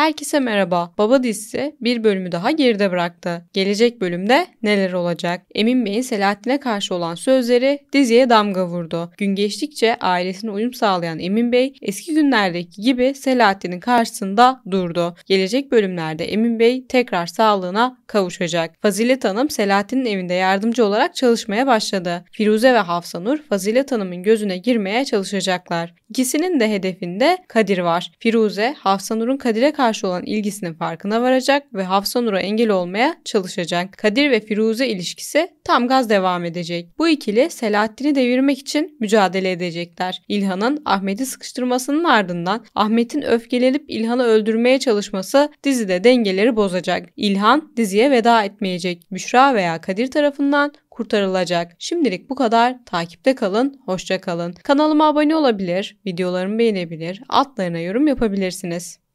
Herkese merhaba. Baba dizisi bir bölümü daha geride bıraktı. Gelecek bölümde neler olacak? Emin Bey'in Selahattin'e karşı olan sözleri diziye damga vurdu. Gün geçtikçe ailesine uyum sağlayan Emin Bey eski günlerdeki gibi Selahattin'in karşısında durdu. Gelecek bölümlerde Emin Bey tekrar sağlığına kavuşacak. Fazilet Hanım Selahattin'in evinde yardımcı olarak çalışmaya başladı. Firuze ve Hafsanur Fazilet Hanım'ın gözüne girmeye çalışacaklar. İkisinin de hedefinde Kadir var. Firuze, Hafsanur'un Kadir'e karşı karşı olan ilgisinin farkına varacak ve Hafsanur'a engel olmaya çalışacak. Kadir ve Firuze ilişkisi tam gaz devam edecek. Bu ikili Selahattin'i devirmek için mücadele edecekler. İlhan'ın Ahmet'i sıkıştırmasının ardından Ahmet'in öfkelenip İlhan'ı öldürmeye çalışması dizide dengeleri bozacak. İlhan diziye veda etmeyecek. Büşra veya Kadir tarafından kurtarılacak. Şimdilik bu kadar. Takipte kalın, hoşça kalın. Kanalıma abone olabilir, videolarımı beğenebilir, altlarına yorum yapabilirsiniz.